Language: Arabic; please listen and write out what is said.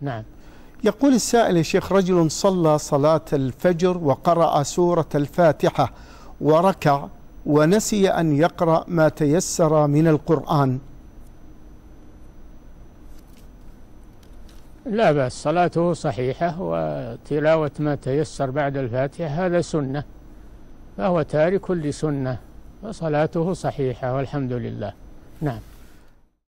نعم يقول السائل يا شيخ رجل صلى صلاة الفجر وقرأ سورة الفاتحة وركع ونسي أن يقرأ ما تيسر من القرآن لا بأس صلاته صحيحة وتلاوة ما تيسر بعد الفاتحة هذا سنة فهو تارك لسنة فصلاته صحيحة والحمد لله نعم